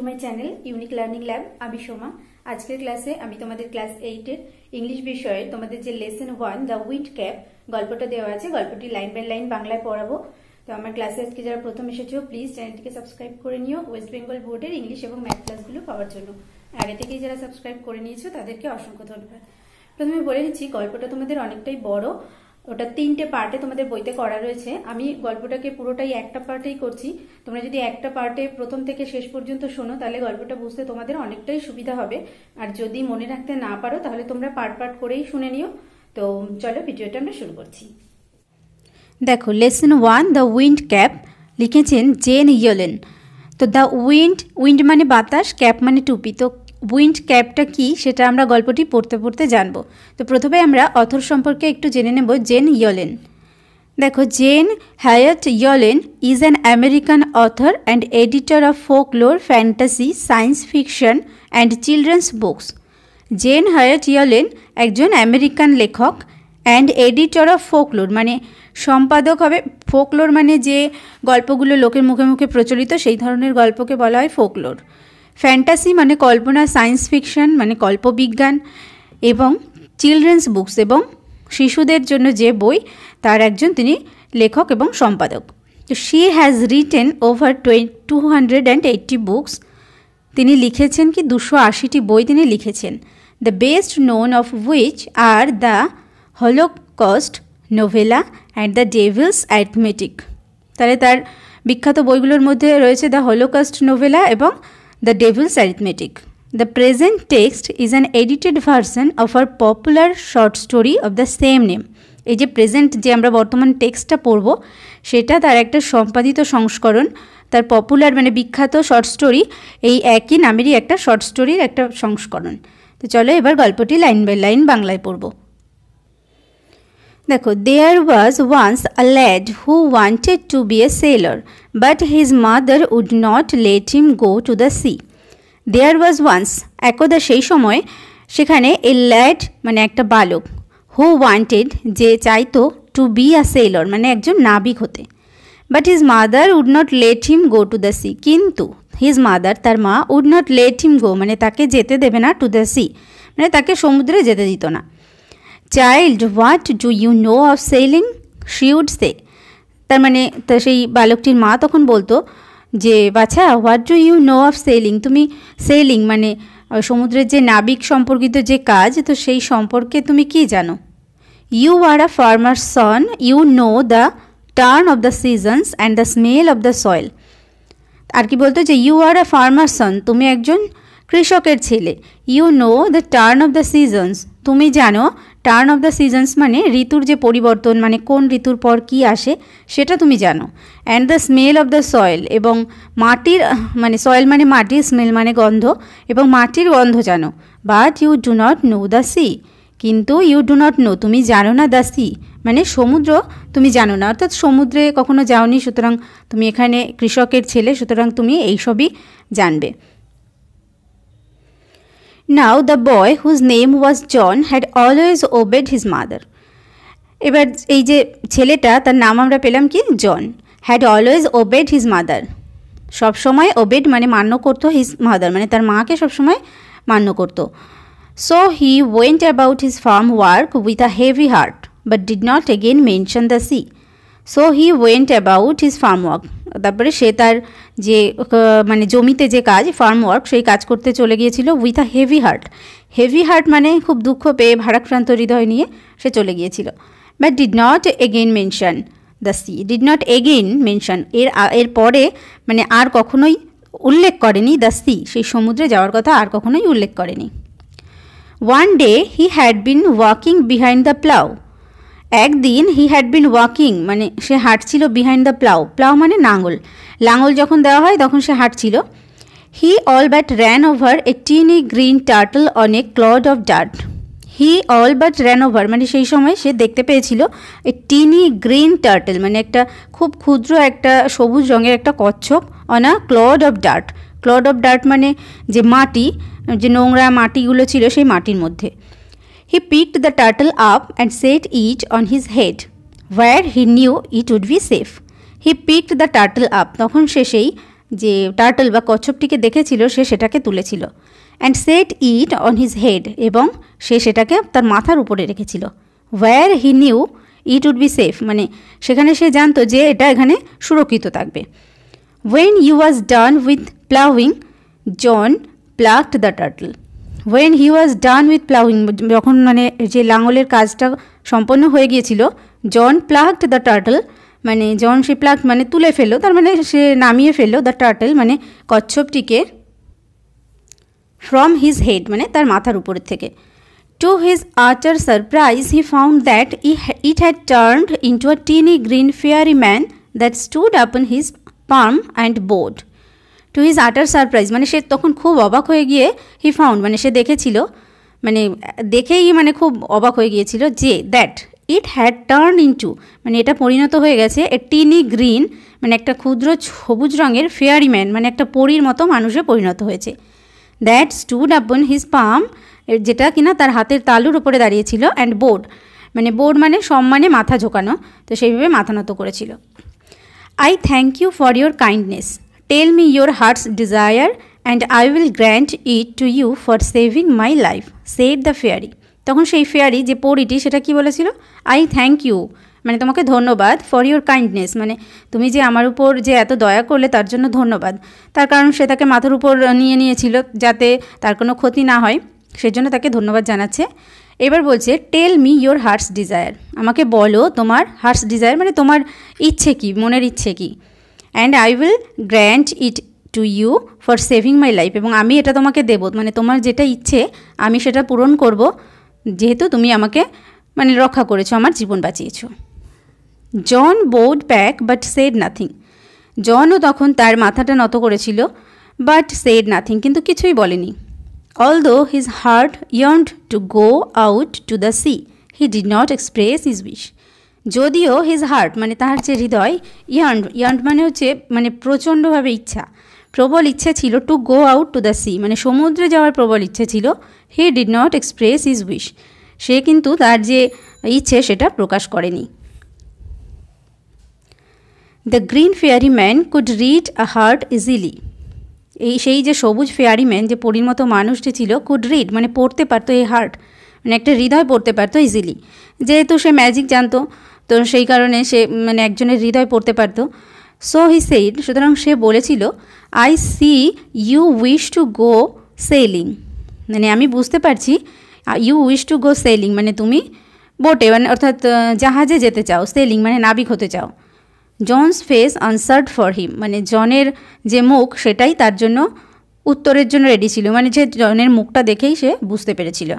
Two my channel unique learning lab আমি সোমা আজকের ক্লাসে আমি তোমাদের ক্লাস এইটের ইংলিশ বিষয়ে তোমাদের যে lesson one the wind cap গল্পটা দেওয়া আছে গল্পটি লাইন বাই লাইন বাংলায় পড়াবো তো আমার ক্লাসে আজকে যারা প্রথম এসেছো প্লিজ চ্যানেলটিকে সাবস্ক্রাইব করে নিও ওয়েস্ট বেঙ্গল বোর্ডের ইংলিশ এবং ম্যাথ ক্লাসগুলো পাওয়ার জন্য আগে থেকেই যারা সাবস্ক্রাইব করে নিয়েছো তাদেরকে অসংখ্য ধন্যবাদ প্রথমে বলে দিচ্ছি গল্পটা তোমাদের অনেকটাই বড় ওটা তিনটে পার্টে তোমাদের বইতে করা রয়েছে আমি গল্পটাকে পুরোটাই একটা পার্টেই করছি তোমরা যদি একটা পার্টে প্রথম থেকে শেষ পর্যন্ত শোনো তাহলে গল্পটা বুঝতে তোমাদের অনেকটাই সুবিধা হবে আর যদি মনে রাখতে না পারো তাহলে তোমরা পার্ট পার্ট করেই শুনে নিও তো চলো ভিডিওটা আমরা শুরু করছি দেখো lesson one the wind cap লিখেছেন জেন ইয়লেন তো দ্য উইন্ড উইন্ড মানে বাতাস ক্যাপ মানে টুপি তো উইন্ড ক্যাপটা কি সেটা আমরা গল্পটি পড়তে পড়তে জানব তো প্রথমে আমরা অথর সম্পর্কে একটু জেনে নেব জেন ইয়লেন দেখো Jane Hyatt Yolen is an American author and editor of folklore fantasy science fiction and children's books Jane Hyatt Yolen একজন আমেরিকান লেখক অ্যান্ড এডিটর অফ ফোকলোর মানে সম্পাদক হবে ফোকলোর মানে যে গল্পগুলো লোকের মুখে মুখে প্রচলিত সেই ধরনের গল্পকে বলা হয় ফোকলোর ফ্যান্টাসি মানে কল্পনা সায়েন্স ফিকশন মানে কল্পবিজ্ঞান এবং চিলড্রেন্স বুকস এবং শিশুদের জন্য যে বই তার একজন তিনি লেখক এবং সম্পাদক তো she has written over two hundred and eighty books তিনি লিখেছেন কি দুশো আশিটি বই তিনি লিখেছেন the best known of which are the Holocaust novella and the devil's arithmetic তাহলে তার বিখ্যাত বইগুলোর মধ্যে রয়েছে দ্য হলোকাস্ট নোভেলা এবং The Devil's Arithmetic. The present text is an edited version of our popular short story of the same name. এই যে present যে আমরা বর্তমান টেক্সটটা পড়ব সেটা তার একটা সম্পাদিত সংস্করণ তার পপুলার মানে বিখ্যাত শর্ট স্টোরি এই একই নামেরই একটা শর্ট স্টোরির একটা সংস্করণ তো চলো এবার গল্পটি লাইন বাই লাইন বাংলায় পড়বো দেখো there was once a lad who wanted to be a sailor but his mother would not let him go to the sea there was once একদা সেই সময় সেখানে এ ল্যাড মানে একটা বালক হু ওয়ান্টেড যে চাইতো টু বি আ সেলর মানে একজন নাবিক হতে but his mother would not let him go to the sea কিন্তু হিজ মাদার তার মা would not let him go মানে তাকে যেতে দেবে না টু দ্য সি মানে তাকে সমুদ্রে যেতে দিত না child what do you know of sailing she would say তার মানে তা সেই বালকটির মা তখন বলতো যে বাছা what do you know of sailing তুমি সেলিং মানে সমুদ্রের যে নাবিক সম্পর্কিত যে কাজ তো সেই সম্পর্কে তুমি কি জানো you are a farmer son you know the turn of the seasons and the smell of the soil আর কি বলতো যে ইউ আর আ ফার্মার সন তুমি একজন কৃষকের ছেলে you know the turn of the seasons তুমি জানো টার্ন অফ দ্য সিজনস মানে ঋতুর যে পরিবর্তন মানে কোন ঋতুর পর কি আসে সেটা তুমি জানো and the smell of the soil এবং মাটির মানে সয়েল মানে মাটি স্মেল মানে গন্ধ এবং মাটির গন্ধ জানো but you do not know the sea কিন্তু ইউ ডু নট নো তুমি জানো না দ্য সি মানে সমুদ্র তুমি জানো না অর্থাৎ সমুদ্রে কখনো যাওনি সুতরাং তুমি এখানে কৃষকের ছেলে সুতরাং তুমি এইসবই জানবে now the boy whose name was John had always obeyed his mother এবার এই যে ছেলেটা তার নাম আমরা পেলাম কি John had always obeyed his mother সবসময় ওবেড মানে মান্য করতো হিজ মাদার মানে তার মাকে সবসময় মান্য করতো so he went about his farm work with a heavy heart but did not again mention the sea so he went about his farm work তারপরে সে তার যে মানে জমিতে যে কাজ ফার্ম ওয়ার্ক সেই কাজ করতে চলে গিয়েছিল with a heavy heart heavy heart মানে খুব দুঃখ পেয়ে ভারাক্রান্ত হৃদয় নিয়ে সে চলে গিয়েছিল but did not again mention the sea did not again mention এর এর পরে মানে আর কখনোই উল্লেখ করেনি দ্য সি সেই সমুদ্রে যাওয়ার কথা আর কখনোই উল্লেখ করেনি one day he had been walking behind the plough একদিন হি হ্যাড বিন ওয়াকিং মানে সে হাঁটছিল বিহাইন্ড দ্য প্লাউ প্লাউ মানে লাঙল লাঙল যখন দেওয়া হয় তখন সে হাঁটছিল he all but ran over a tiny green turtle on a clod of dirt he all but ran over মানে সেই সময় সে দেখতে পেয়েছিল এ টিনি গ্রিন টার্টল মানে একটা খুব ক্ষুদ্র একটা সবুজ রঙের একটা কচ্ছপ on a clod of dirt clod of dirt মানে যে মাটি যে নোংরা মাটিগুলো ছিল সেই মাটির মধ্যে He picked the turtle up and set it on his head, where he knew it would be safe. He picked the turtle up. তখন সে সেই যে টার্টল বা কচ্ছপটিকে দেখেছিল সে সেটাকে তুলেছিল and set it on his head এবং সে সেটাকে তার মাথার উপরে রেখেছিল where he knew it would be safe মানে সেখানে সে জানতো যে এটা এখানে সুরক্ষিত থাকবে when you was done with ploughing John plucked the turtle when he was done with ploughing যখন মানে যে লাঙলের কাজটা সম্পন্ন হয়ে গিয়েছিল জন প্লাগড দ্য টার্টল মানে জন সে প্লাগ মানে তুলে ফেললো তার মানে সে নামিয়ে ফেললো দ্য টার্টল মানে কচ্ছপটিকে ফ্রম হিজ হেড মানে তার মাথার উপরের থেকে to his utter surprise he found that it had turned into a tiny green fairy man that stood upon his palm and bowed to his utter surprise মানে সে তখন খুব অবাক হয়ে গিয়ে হি ফাউন্ড মানে সে দেখেছিল মানে দেখেই মানে খুব অবাক হয়ে গিয়েছিল যে that it had turn into মানে এটা পরিণত হয়ে গেছে এ টিনি গ্রিন মানে একটা ক্ষুদ্র সবুজ রঙের ফেয়ারিম্যান মানে একটা পরীর মতো মানুষে পরিণত হয়েছে that stood upon his palm যেটা কিনা তার হাতের তালুর উপরে দাঁড়িয়েছিল অ্যান্ড বোর্ড মানে বোর্ড মানে সম্মানে মাথা ঝোকানো তো সেইভাবে মাথা নত করেছিল I thank you for your kindness Tell me your heart's desire and I will grant it to you for saving my life said the fairy. তখন সেই ফেয়ারি যে পরিটি সেটা কি বলেছিল আই থ্যাংক ইউ মানে তোমাকে ধন্যবাদ ফর ইউর কাইন্ডনেস মানে তুমি যে আমার উপর যে এত দয়া করলে তার জন্য ধন্যবাদ তার কারণ সে তাকে মাথার উপর নিয়ে নিয়েছিল যাতে তার কোনো ক্ষতি না হয় সেজন্য তাকে ধন্যবাদ জানাচ্ছে এবার বলছে tell me your heart's desire আমাকে বলো তোমার হার্টস ডিজায়ার মানে তোমার ইচ্ছে কি মনের ইচ্ছে কী and I will grant it to you for saving my life এবং আমি এটা তোমাকে দেবো মানে তোমার যেটা ইচ্ছে আমি সেটা পূরণ করব যেহেতু তুমি আমাকে মানে রক্ষা করেছো আমার জীবন বাঁচিয়েছো John bowed back but said nothing জনও তখন তার মাথাটা নত করেছিল বাট সেড নাথিং কিন্তু কিছুই বলেনি although his heart yearned to go out to the sea he did not express his wish যদিও হিজ হার্ট মানে তাহার যে হৃদয় ইয়ান্ড ইয়ান্ড মানে হচ্ছে মানে প্রচণ্ডভাবে ইচ্ছা প্রবল ইচ্ছা ছিল to go out to the sea মানে সমুদ্রে যাওয়ার প্রবল ইচ্ছা ছিল he did not express his wish সে কিন্তু তার যে ইচ্ছে সেটা প্রকাশ করেনি the green fairy man could read a heart easily এই সেই যে সবুজ ফেয়ারি ম্যান যে মতো মানুষটি ছিল কুড রিড মানে পড়তে পারতো এই হার্ট মানে একটা হৃদয় পড়তে পারতো ইজিলি যেহেতু সে ম্যাজিক জানতো তো সেই কারণে সে মানে একজনের হৃদয় পড়তে পারতো সো হি সেইড সুতরাং সে বলেছিল I see you wish to go sailing মানে আমি বুঝতে পারছি you wish to go sailing মানে তুমি বোটে মানে অর্থাৎ জাহাজে যেতে চাও সেলিং মানে নাবিক হতে চাও John's face answered for him মানে জনের যে মুখ সেটাই তার জন্য উত্তরের জন্য রেডি ছিল মানে যে জনের মুখটা দেখেই সে বুঝতে পেরেছিল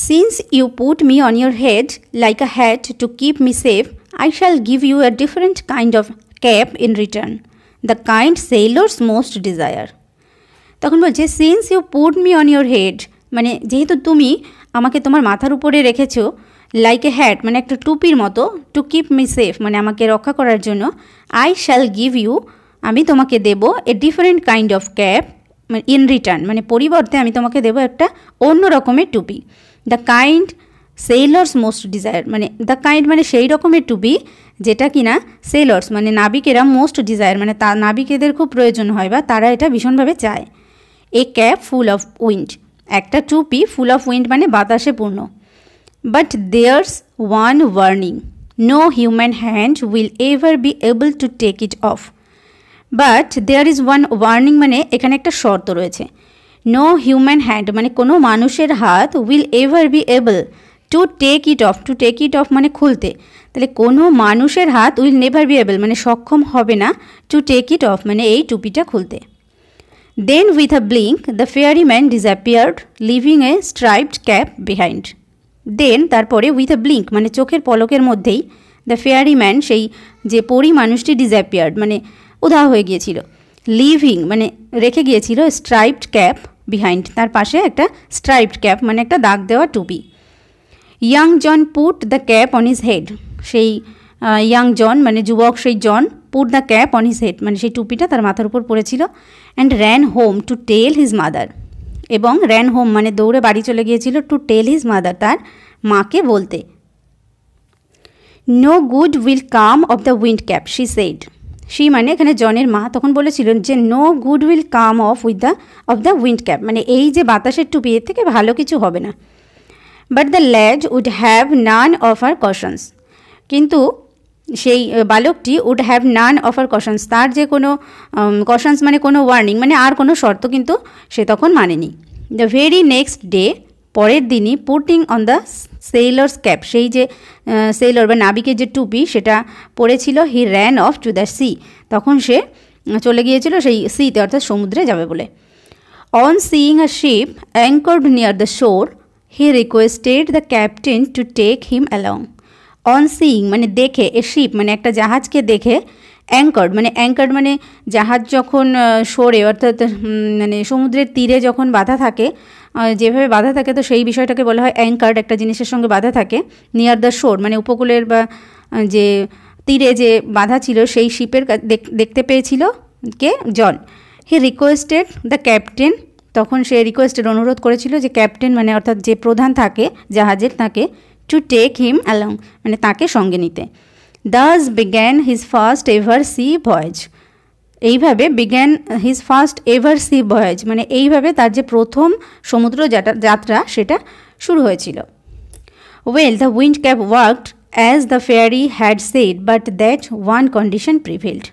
Since you put me on your head like a hat to keep me safe, I shall give you a different kind of cap in return, the kind sailors most desire. তখন বলছে since you put me on your head মানে যেহেতু তুমি আমাকে তোমার মাথার উপরে রেখেছো লাইক এ হ্যাট মানে একটা টুপির মতো টু কিপ মি সেফ মানে আমাকে রক্ষা করার জন্য আই শ্যাল গিভ ইউ আমি তোমাকে দেব a different kind of cap মানে ইন রিটার্ন মানে পরিবর্তে আমি তোমাকে দেব একটা অন্য রকমের টুপি the kind sailors most desire মানে দ্য কাইন্ড মানে সেই রকমের টুপি যেটা কি না সেলর্স মানে নাবিকেরা মোস্ট ডিজায়ার মানে তা নাবিকেদের খুব প্রয়োজন হয় বা তারা এটা ভীষণভাবে চায় a capful of wind একটা টুপি ফুল অফ উইন্ড মানে বাতাসে পূর্ণ but there's one warning no human hand will ever be able to take it off but there is one warning মানে এখানে একটা শর্ত রয়েছে নো হিউম্যান হ্যান্ড মানে কোনো মানুষের হাত will ever be able to take it off to take it off মানে খুলতে তাহলে কোনো মানুষের হাত উইল নেভার বি এবল মানে সক্ষম হবে না টু টেক ইট অফ মানে এই টুপিটা খুলতে then with a blink the fairy man disappeared leaving a striped cap behind then তারপরে উইথ আ ব্লিঙ্ক মানে চোখের পলকের মধ্যেই দ্য ফেয়ারি ম্যান সেই যে পরি মানুষটি ডিসঅ্যাপিয়ার্ড মানে উধাও হয়ে গিয়েছিল লিভিং মানে রেখে গিয়েছিল স্ট্রাইপড ক্যাপ বিহাইন্ড তার পাশে একটা স্ট্রাইপড ক্যাপ মানে একটা দাগ দেওয়া টুপি young John put the cap on his head সেই ইয়াং জন মানে যুবক সেই John put the cap on his head মানে সেই টুপিটা তার মাথার উপর পড়েছিল and ran home to tell his mother এবং র্যান হোম মানে দৌড়ে বাড়ি চলে গিয়েছিল টু টেল হিজ মাদার তার মাকে বলতে no good will come of the wind cap she said see মানে এখানে জনের মা তখন বলেছিলেন যে no good will come of with the of the wind cap মানে এই যে বাতাসের টুপি এর থেকে ভালো কিছু হবে না but the lad would have none of her cautions কিন্তু সেই বালকটি would have none of her cautions তার যে কোনো কশনস মানে কোনো ওয়ার্নিং মানে আর কোনো শর্ত কিন্তু সে তখন মানেনি দ্য ভেরি নেক্সট ডে পরের দিনই putting on the sailor's cap সেই যে সেইলর বা নাবিকের যে টুপি সেটা পরেছিল he ran off to the sea তখন সে চলে গিয়েছিল সেই সিতে অর্থাৎ সমুদ্রে যাবে বলে on seeing a ship anchored near the shore he requested the captain to take him along on seeing মানে দেখে এ শিপ মানে একটা জাহাজকে দেখে অ্যাঙ্কার্ড মানে অ্যাঙ্কার্ড মানে জাহাজ যখন সরে অর্থাৎ মানে সমুদ্রের তীরে যখন বাধা থাকে যেভাবে বাধা থাকে তো সেই বিষয়টাকে বলা হয় অ্যাঙ্কার্ড একটা জিনিসের সঙ্গে বাধা থাকে নিয়ার দ্য শোর মানে উপকূলের বা যে তীরে যে বাধা ছিল সেই শিপের দেখতে পেয়েছিল কে John he requested the captain তখন সে রিকোয়েস্টেড অনুরোধ করেছিল যে ক্যাপ্টেন মানে অর্থাৎ যে প্রধান থাকে জাহাজের তাকে টু টেক হিম অ্যালং মানে তাকে সঙ্গে নিতে thus began his first ever sea voyage এইভাবে began his first ever sea voyage মানে এইভাবে তার যে প্রথম সমুদ্র যাত্রা সেটা শুরু হয়েছিল well the wind cap worked as the fairy had said but that one condition prevailed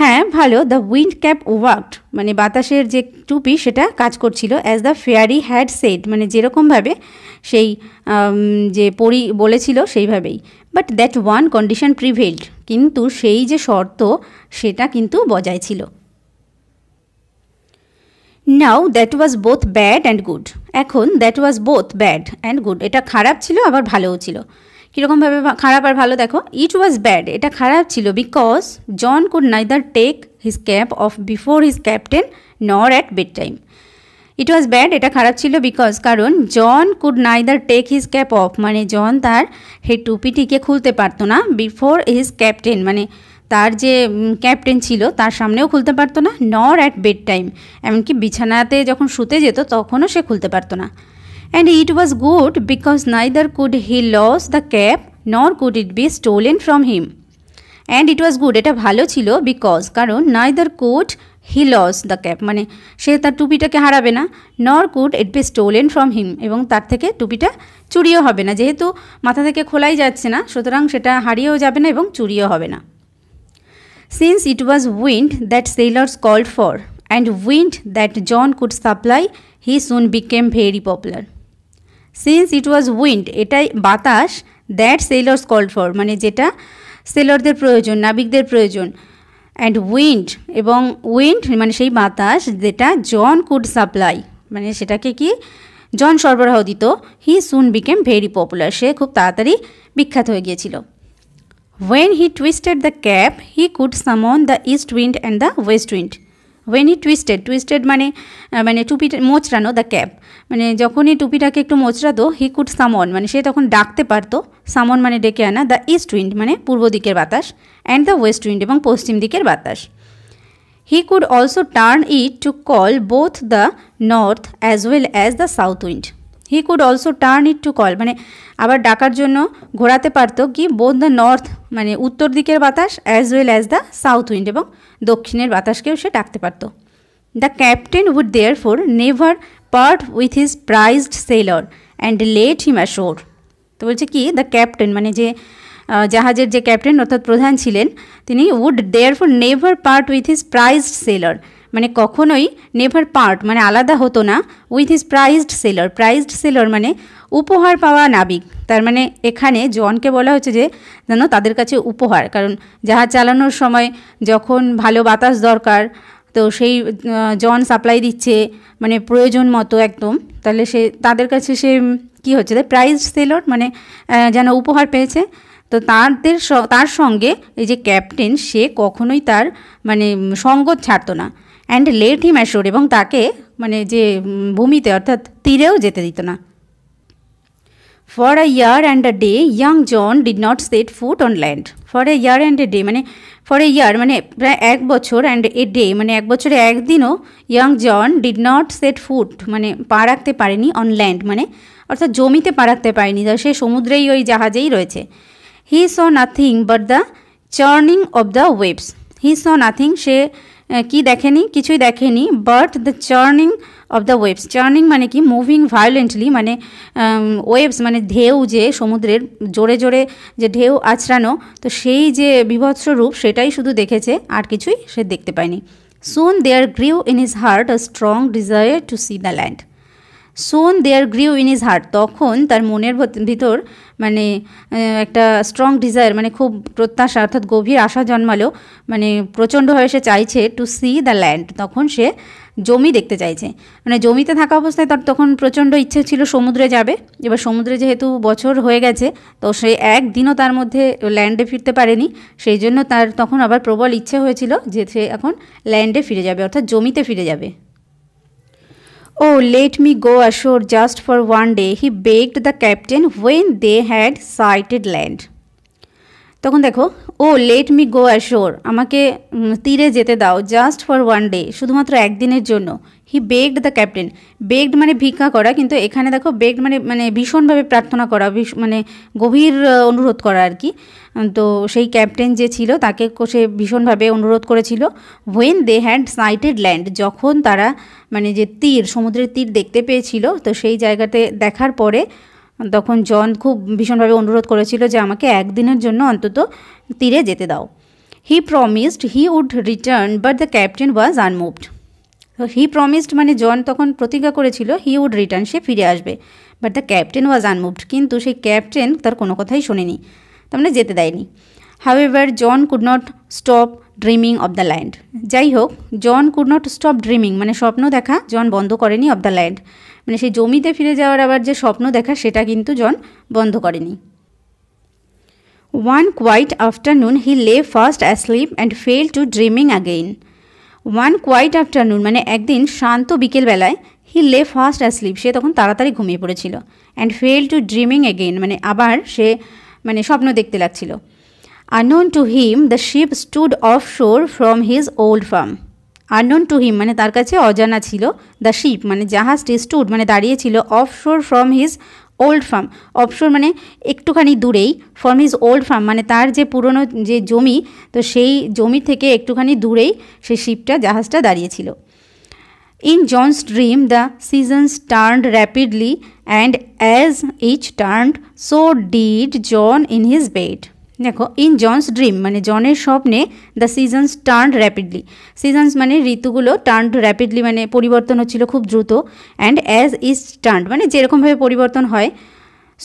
হ্যাঁ ভালো দ্য উইন্ড ক্যাপ ওয়ার্কড মানে বাতাসের যে টুপি সেটা কাজ করছিল as the fairy had said মানে যেরকমভাবে সেই যে পরি বলেছিল সেইভাবেই but that one condition prevailed কিন্তু সেই যে শর্ত সেটা কিন্তু বজায় ছিল now that was both bad and good এখন that was both bad and good এটা খারাপ ছিল আবার ভালোও ছিল কীরকমভাবে খারাপ আর ভালো দেখো ইট ওয়াজ ব্যাড এটা খারাপ ছিল because John could neither take his cap off before his captain nor at bedtime it was bad এটা খারাপ ছিল বিকজ কারণ John could neither take his cap off মানে জন তার হে টুপিটিকে খুলতে পারতো না বিফোর হিজ ক্যাপ্টেন মানে তার যে ক্যাপ্টেন ছিল তার সামনেও খুলতে পারতো না নর অ্যাট বেড টাইম এমনকি বিছানাতে যখন শুতে যেত তখনও সে খুলতে পারতো না and it was good because neither could he lose the cap nor could it be stolen from him and it was good এটা ভালো ছিল বিকজ কারণ neither could he lose the cap মানে সে তার টুপিটাকে হারাবে না nor could it be stolen from him এবং তার থেকে টুপিটা চুরিও হবে না যেহেতু মাথা থেকে খোলাই যাচ্ছে না সুতরাং সেটা হারিয়েও যাবে না এবং চুরিও হবে না since it was wind that sailors called for and wind that John could supply he soon became very popular since it was wind এটাই বাতাস দ্যাট সেইলার্স কল্ড ফর মানে যেটা সেলরদের প্রয়োজন নাবিকদের প্রয়োজন অ্যান্ড উইন্ড এবং উইন্ড মানে সেই বাতাস যেটা জন কুড সাপ্লাই মানে সেটাকে কি জন সরবরাহ দিত he soon became very popular সে খুব তাড়াতাড়ি বিখ্যাত হয়ে গিয়েছিল when he twisted the cap he could summon the east wind and the west wind when he twisted twisted মানে মানে টুপিটা মোচড়ানো দ্য ক্যাপ মানে যখনই টুপিটাকে একটু মোচড়াতো হি কুড সামন মানে সে তখন ডাকতে পারতো সামন মানে ডেকে আনা দ্য ইস্ট উইন্ড মানে পূর্ব দিকের বাতাস অ্যান্ড দ্য ওয়েস্ট উইন্ড এবং পশ্চিম দিকের বাতাস he could also turn it to call both the north as well as the south wind he could also turn it to call মানে আবার ডাকার জন্য ঘোরাতে পারতো কি বোথ দ্য নর্থ মানে উত্তর দিকের বাতাস as well as the south wind এবং দক্ষিণের বাতাসকেও সে ডাকতে পারতো the captain would therefore never part with his prized sailor and let him ashore তো বলছে কি দ্য ক্যাপ্টেন মানে যে জাহাজের যে ক্যাপ্টেন অর্থাৎ প্রধান ছিলেন তিনি would therefore never part with his prized sailor মানে কখনোই নেভার পার্ট মানে আলাদা হতো না with his prized sailor prized sailor মানে উপহার পাওয়া নাবিক তার মানে এখানে জনকে বলা হচ্ছে যে যেন তাদের কাছে উপহার কারণ জাহাজ চালানোর সময় যখন ভালো বাতাস দরকার তো সেই জন সাপ্লাই দিচ্ছে মানে প্রয়োজন মতো একদম তাহলে সে তাদের কাছে সে কি হচ্ছে প্রাইজ সেলর মানে যেন উপহার পেয়েছে তো তাদের তার সঙ্গে এই যে ক্যাপ্টেন সে কখনোই তার মানে সঙ্গ ছাড়তো না অ্যান্ড লেট হিম অ্যাশোর এবং তাকে মানে যে ভূমিতে অর্থাৎ তীরেও যেতে দিত না for a year and a day young John did not set foot on land for a year and a day মানে ফর এ ইয়ার মানে প্রায় এক বছর অ্যান্ড এ ডে মানে এক বছরে একদিনও young John did not set foot মানে পা রাখতে পারেনি অন ল্যান্ড মানে অর্থাৎ জমিতে পা রাখতে পারেনি সে সমুদ্রেই ওই জাহাজেই রয়েছে he saw nothing but the churning of the waves he saw nothing সে কি দেখেনি কিছুই দেখেনি but the churning of the waves churning মানে কি মুভিং ভায়োলেন্টলি মানে ওয়েবস মানে ঢেউ যে সমুদ্রের জোরে জোরে যে ঢেউ আছড়ানো তো সেই যে বিভৎস রূপ সেটাই শুধু দেখেছে আর কিছুই সে দেখতে পায়নি soon there grew in his heart a strong desire to see the land soon there grew in his heart তখন তার মনের ভিতর মানে একটা স্ট্রং ডিজায়ার মানে খুব প্রত্যাশা অর্থাৎ গভীর আশা জন্মালো মানে প্রচণ্ডভাবে সে চাইছে টু সি দ্য ল্যান্ড তখন সে জমি দেখতে চাইছে মানে জমিতে থাকা অবস্থায় তার তখন প্রচণ্ড ইচ্ছে ছিল সমুদ্রে যাবে এবার সমুদ্রে যেহেতু বছর হয়ে গেছে তো সে একদিনও তার মধ্যে ল্যান্ডে ফিরতে পারেনি সেই জন্য তার তখন আবার প্রবল ইচ্ছে হয়েছিল যে সে এখন ল্যান্ডে ফিরে যাবে অর্থাৎ জমিতে ফিরে যাবে oh let me go ashore just for one day he begged the captain when they had sighted land তখন দেখো oh let me go ashore আমাকে তীরে যেতে দাও জাস্ট ফর ওয়ান ডে শুধুমাত্র একদিনের জন্য he begged the captain begged মানে ভিক্ষা করা কিন্তু এখানে দেখো বেগড মানে মানে ভীষণভাবে প্রার্থনা করা মানে গভীর অনুরোধ করা আর কি তো সেই ক্যাপ্টেন যে ছিল তাকে সে ভীষণভাবে অনুরোধ করেছিল when they had sighted land যখন তারা মানে যে তীর সমুদ্রের তীর দেখতে পেয়েছিল তো সেই জায়গাতে দেখার পরে তখন জন খুব ভীষণভাবে অনুরোধ করেছিল যে আমাকে একদিনের জন্য অন্তত তীরে যেতে দাও he promised he would return but the captain was unmoved তো হি প্রমিসড মানে জন তখন প্রতিজ্ঞা করেছিল হি উড রিটার্ন সে ফিরে আসবে but the captain was unmoved কিন্তু সেই ক্যাপ্টেন তার কোনো কথাই শোনেনি তার মানে যেতে দেয়নি however John could not stop dreaming of the land যাই হোক John could not stop dreaming মানে স্বপ্ন দেখা জন বন্ধ করেনি অব দ্য ল্যান্ড মানে সেই জমিতে ফিরে যাওয়ার আবার যে স্বপ্ন দেখা সেটা কিন্তু জন বন্ধ করেনি one quiet afternoon he lay fast asleep and fell to dreaming again. One quiet afternoon মানে একদিন শান্ত বিকেলবেলায় হি লে ফাস্ট অ্যাসলিপ সে তখন তাড়াতাড়ি ঘুমিয়ে পড়েছিল and fell to dreaming again মানে আবার সে মানে স্বপ্ন দেখতে লাগছিল unknown to him the ship stood off shore from his old farm unknown to him মানে তার কাছে অজানা ছিল দ্য শিপ মানে জাহাজটি স্টুড মানে দাঁড়িয়েছিল off shore from his old farm offshore মানে একটুখানি দূরেই ফর্ম ইজ ওল্ড ফার্ম মানে তার যে পুরনো যে জমি তো সেই জমি থেকে একটুখানি দূরেই সে শিপটা জাহাজটা দাঁড়িয়েছিল in John's dream the seasons turned rapidly and as each turned so did John in his bed দেখো ইন জনস ড্রিম মানে জনের স্বপ্নে the seasons turn rapidly seasons মানে ঋতুগুলো টার্ন র্যাপিডলি মানে পরিবর্তন হচ্ছিল খুব দ্রুত অ্যান্ড অ্যাজ ইজ টার্ন মানে যেরকমভাবে পরিবর্তন হয়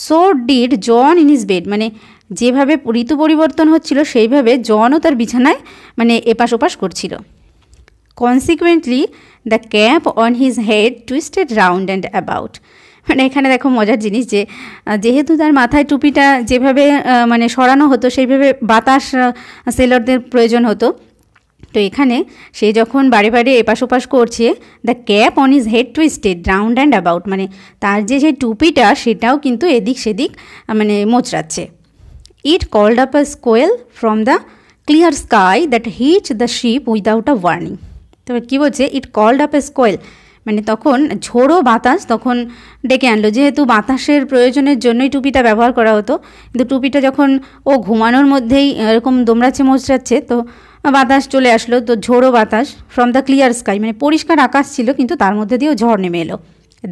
so did John in his bed মানে যেভাবে ঋতু পরিবর্তন হচ্ছিল সেইভাবে জনও তার বিছানায় মানে এপাশ ওপাশ করছিল consequently the cap on his head twisted round and about মানে এখানে দেখো মজার জিনিস যে যেহেতু তার মাথায় টুপিটা যেভাবে মানে সরানো হতো সেইভাবে বাতাস সেলরদের প্রয়োজন হতো তো এখানে সে যখন বারে বারে এপাশ ওপাশ করছে the cap on his head twisted round and about মানে তার যে সেই টুপিটা সেটাও কিন্তু এদিক সেদিক মানে মোচড়াচ্ছে it called up a squall from the clear sky that hit the ship without a warning তবে কী বলছে ইট কল্ড আপ এ স্কোয়েল মানে তখন ঝোড়ো বাতাস তখন ডেকে আনলো যেহেতু বাতাসের প্রয়োজনের জন্যই টুপিটা ব্যবহার করা হতো কিন্তু টুপিটা যখন ও ঘুমানোর মধ্যেই এরকম দোমড়াচ্ছে মোচড়াচ্ছে তো বাতাস চলে আসলো তো ঝোড়ো বাতাস ফ্রম দ্য ক্লিয়ার স্কাই মানে পরিষ্কার আকাশ ছিল কিন্তু তার মধ্যে দিয়েও ঝড় নেমে এলো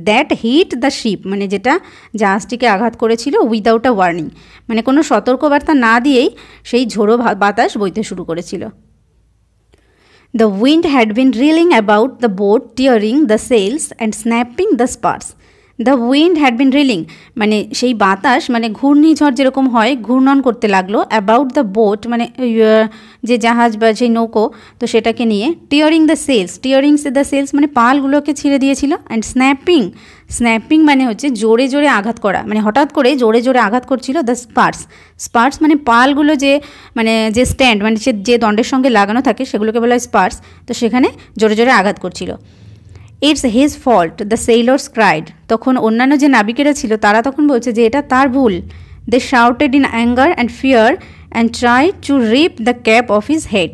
দ্যাট হিট দ্য শিপ মানে যেটা জাহাজটিকে আঘাত করেছিল উইদাউট আ ওয়ার্নিং মানে কোনো সতর্কবার্তা না দিয়েই সেই ঝোড়ো বাতাস বইতে শুরু করেছিল The wind had been reeling about the boat, tearing the sails and snapping the spars. The wind had been reeling মানে সেই বাতাস মানে ঘূর্ণিঝড় যেরকম হয় ঘূর্ণন করতে লাগলো অ্যাবাউট দ্য বোট মানে যে জাহাজ বা সেই নৌকো তো সেটাকে নিয়ে tearing the sails tearing the sails মানে পালগুলোকে ছিঁড়ে দিয়েছিল অ্যান্ড স্ন্যাপিং স্ন্যাপিং মানে হচ্ছে জোরে জোরে আঘাত করা মানে হঠাৎ করে জোরে জোরে আঘাত করছিল দ্য স্পার্স স্পার্স মানে পালগুলো যে মানে যে স্ট্যান্ড মানে যে দণ্ডের সঙ্গে লাগানো থাকে সেগুলোকে বলা হয় স্পার্স তো সেখানে জোরে জোরে আঘাত করছিল it's his fault the sailors cried তখন অন্যান্য যে নাবিকেরা ছিল তারা তখন বলছে যে এটা তার ভুল they shouted in anger and fear and try to rip the cap off his head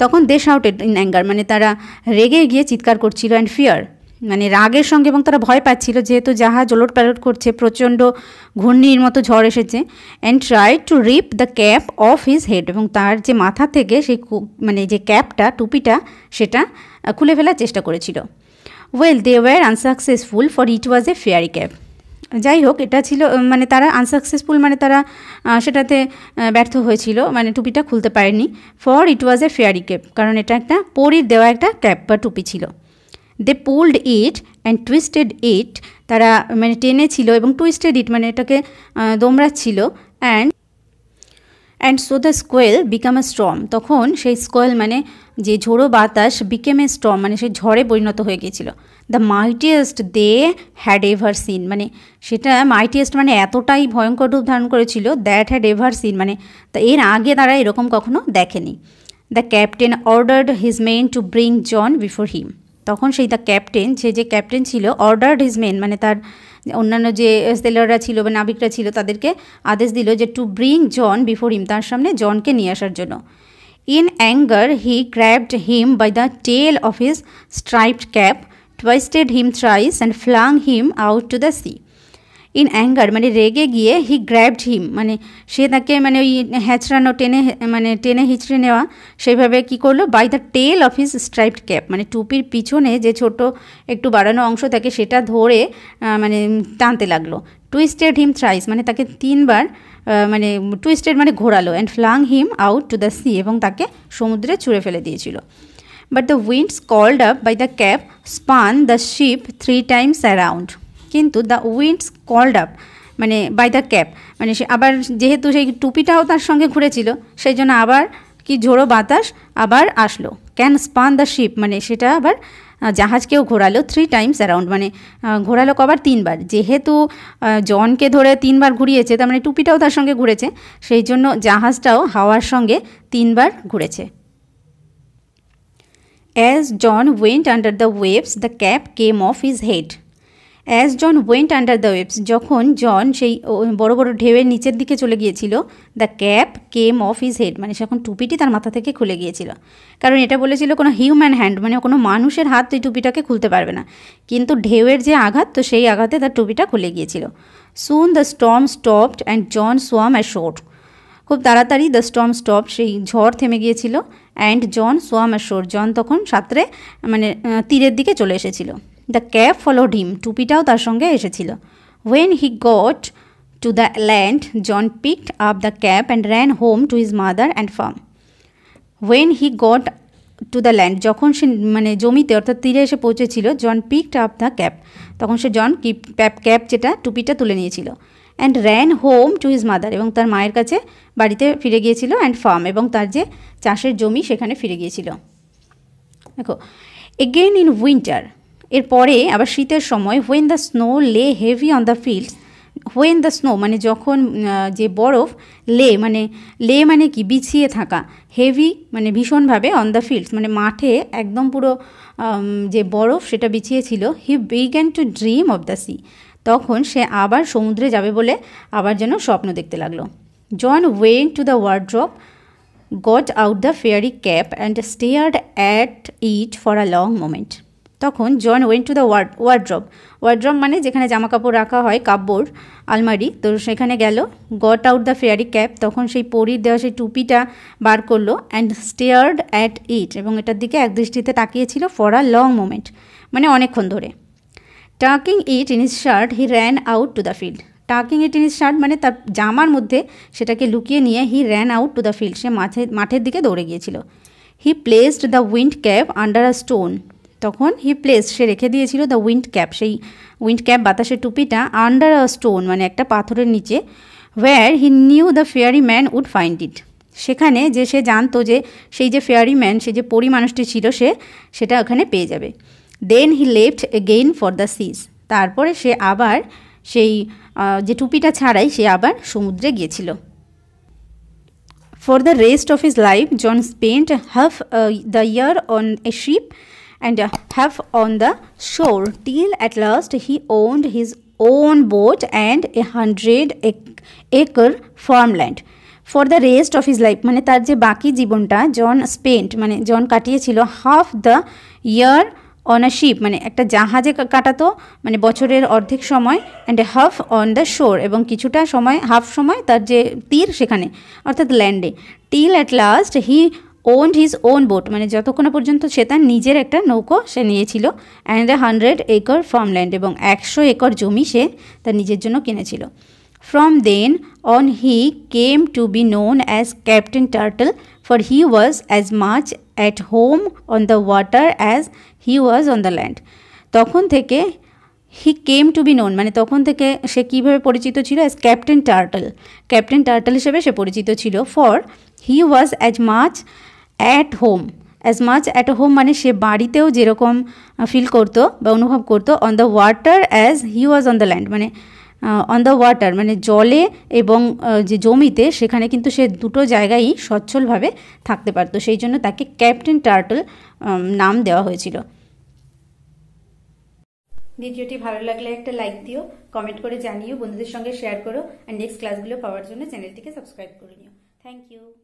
তখন দে শাউটেড ইন অ্যাঙ্গার মানে তারা রেগে গিয়ে চিৎকার করছিল অ্যান্ড ফিয়ার মানে রাগের সঙ্গে এবং তারা ভয় পাচ্ছিল যেহেতু জাহাজ ওলট প্যালট করছে প্রচণ্ড ঘূর্ণির মতো ঝড় এসেছে and try to rip the cap off his head এবং তার যে মাথা থেকে সেই মানে যে ক্যাপটা টুপিটা সেটা খুলে ফেলার চেষ্টা করেছিল well they were unsuccessful for it was a fairy cap যাই হোক এটা ছিল মানে তারা আনসাকসেসফুল মানে তারা সেটাতে ব্যর্থ হয়েছিল মানে টুপিটা খুলতে পারেনি for it was a fairy cap কারণ এটা একটা পরির দেওয়া একটা ক্যাপ বা টুপি ছিল they pulled it and twisted it তারা মানে টেনে ছিল এবং টুইস্টেড ইট মানে এটাকে দোমড়াচ্ছিল and and so the squall became a storm তখন সেই স্কোয়েল মানে যে ঝোড়ো বাতাস বিকেম এ স্টম মানে সে ঝড়ে পরিণত হয়ে গিয়েছিল the mightiest they had ever seen মানে সেটা মাইটিয়েস্ট মানে এতটাই ভয়ঙ্কর রূপ ধারণ করেছিল দ্যাট হ্যাড এভার সিন মানে তা এর আগে তারা এরকম কখনো দেখেনি the captain ordered his men to bring John before him তখন সেই দ্য ক্যাপ্টেন সে যে ক্যাপ্টেন ছিল অর্ডার্ড হিজ মেন মানে তার অন্যান্য যে সেলাররা ছিল বা নাবিকরা ছিল তাদেরকে আদেশ দিল যে to bring John before him তার সামনে জনকে নিয়ে আসার জন্য In anger, he grabbed him by the tail of his striped cap, twisted him thrice, and flung him out to the sea. In anger মানে রেগে গিয়ে হি গ্র্যাবড হিম মানে সে তাকে মানে ওই হ্যাঁচড়ানো টেনে মানে টেনে হিচড়ে নেওয়া সেইভাবে কি করলো by the tail of his striped cap মানে টুপির পিছনে যে ছোট একটু বাড়ানো অংশ থাকে সেটা ধরে মানে টানতে লাগলো টুইস্টেড হিম থ্রাইস মানে তাকে তিনবার মানে টুইস্টেড মানে ঘোরালো and flung him out to the sea এবং তাকে সমুদ্রে ছুঁড়ে ফেলে দিয়েছিল but the winds called up by the cap spun the ship three times around কিন্তু দ্য উইন্ডস কল্ড আপ মানে বাই দ্য ক্যাপ মানে সে আবার যেহেতু সেই টুপিটাও তার সঙ্গে ঘুরেছিল সেই জন্য আবার কি ঝোড়ো বাতাস আবার আসলো ক্যান স্পান দ্য শিপ মানে সেটা আবার জাহাজকেও ঘোরালো থ্রি টাইমস অ্যারাউন্ড মানে ঘোরালো কবার তিনবার যেহেতু জনকে ধরে তিনবার ঘুরিয়েছে তার মানে টুপিটাও তার সঙ্গে ঘুরেছে সেই জন্য জাহাজটাও হাওয়ার সঙ্গে তিনবার ঘুরেছে as John went under the waves the cap came off his head as John went under the waves যখন জন সেই বড় বড় ঢেউয়ের নিচের দিকে চলে গিয়েছিল the cap came off his head মানে সেখন টুপিটি তার মাথা থেকে খুলে গিয়েছিল কারণ এটা বলেছিল কোনো হিউম্যান হ্যান্ড মানে কোনো মানুষের হাত ওই টুপিটাকে খুলতে পারবে না কিন্তু ঢেউয়ের যে আঘাত তো সেই আঘাতে তার টুপিটা খুলে গিয়েছিল soon the storm stopped and John swam ashore খুব তাড়াতাড়ি দ্য স্টম স্টপ সেই ঝড় থেমে গিয়েছিল অ্যান্ড জন সোয়াম অ্যা শোর জন তখন সাঁতরে মানে তীরের দিকে চলে এসেছিল দ্য ক্যাব ফলোড হিম টুপিটাও তার সঙ্গে এসেছিল when he got to the land John picked up the cap and ran home to his mother and farm when he got to the land যখন সে মানে জমিতে অর্থাৎ তীরে এসে পৌঁছেছিল John picked up the cap তখন সে জন ক্যাপ যেটা টুপিটা তুলে নিয়েছিল and ran home to his mother এবং তার মায়ের কাছে বাড়িতে ফিরে গিয়েছিল অ্যান্ড ফার্ম এবং তার যে চাষের জমি সেখানে ফিরে গিয়েছিল দেখো এগেন ইন উইন্টার এরপরে আবার শীতের সময় when the snow lay heavy on the fields when the snow মানে যখন যে বরফ লে মানে লে মানে কি বিছিয়ে থাকা হেভি মানে ভীষণভাবে অন দ্য ফিল্ডস মানে মাঠে একদম পুরো যে বরফ সেটা বিছিয়েছিল he began to dream of the sea তখন সে আবার সমুদ্রে যাবে বলে আবার যেন স্বপ্ন দেখতে লাগলো John went to the wardrobe got out the fairy cap and stared at it for a long moment তখন John went to the ward wardrobe wardrobe মানে যেখানে জামা কাপড় রাখা হয় কাপড় আলমারি তো সেখানে গেল got out the fairy cap তখন সেই পরির দেওয়া সেই টুপিটা বার করলো অ্যান্ড স্টেয়ার্ড অ্যাট ইট এবং এটার দিকে এক দৃষ্টিতে তাকিয়েছিল ফর আ লং মোমেন্ট মানে অনেকক্ষণ ধরে tucking it in his shirt he ran out to the field tucking it in his shirt মানে তার জামার মধ্যে সেটাকে লুকিয়ে নিয়ে he ran out to the field সে মাঠে মাঠের দিকে দৌড়ে গিয়েছিল he placed the wind cap under a stone তখন হি প্লেস সে রেখে দিয়েছিল দ্য উইন্ড ক্যাপ সেই উইন্ড ক্যাপ বাতাসের টুপিটা আন্ডার আ স্টোন মানে একটা পাথরের নিচে where he new the fairy man would find it সেখানে যে সে জানতো যে সেই যে ফেয়ারি ম্যান সে যে পরি মানুষটি ছিল সে সেটা ওখানে পেয়ে যাবে then he left again for the seas তারপরে সে আবার সেই যে টুপিটা ছাড়াই সে আবার সমুদ্রে গিয়েছিল for the rest of his life John spend half the year on a ship and have on the shore till at last he owned his own boat and a hundred acre farmland for the rest of his life মানে তার যে বাকি জীবনটা John spent মানে John কাটিয়েছিল half the year on a ship মানে একটা জাহাজে কাটাতো মানে বছরের অর্ধেক সময় অ্যান্ড হাফ অন দ্য শোর এবং কিছুটা সময় হাফ সময় তার যে তীর সেখানে অর্থাৎ ল্যান্ডে till at last he own his own boat মানে যতক্ষণ পর্যন্ত সে তার নিজের একটা নৌকো সে নিয়েছিল and the hundred acre farmland এবং একশো একর জমি সে তার নিজের জন্য কিনেছিল from then on he came to be known as Captain Turtle for he was as much at home on the water as he was on the land তখন থেকে he came to be known মানে তখন থেকে সে কীভাবে পরিচিত ছিল as Captain Turtle Captain Turtle হিসেবে সে পরিচিত ছিল for he was as much at home as much at home মানে সে বাড়িতেও যেরকম ফিল করতো বা অনুভব করতো on the water as he was on the land মানে অন দ্য ওয়াটার মানে জলে এবং যে জমিতে সেখানে কিন্তু সে দুটো জায়গায়ই সচ্ছলভাবে থাকতে পারতো সেই জন্য তাকে ক্যাপ্টেন টার্টল নাম দেওয়া হয়েছিল ভিডিওটি ভালো লাগলে একটা লাইক দিও কমেন্ট করে জানিও বন্ধুদের সঙ্গে শেয়ার করো আর নেক্সট ক্লাসগুলো পাওয়ার জন্য চ্যানেলটিকে সাবস্ক্রাইব করে নিও থ্যাংক ইউ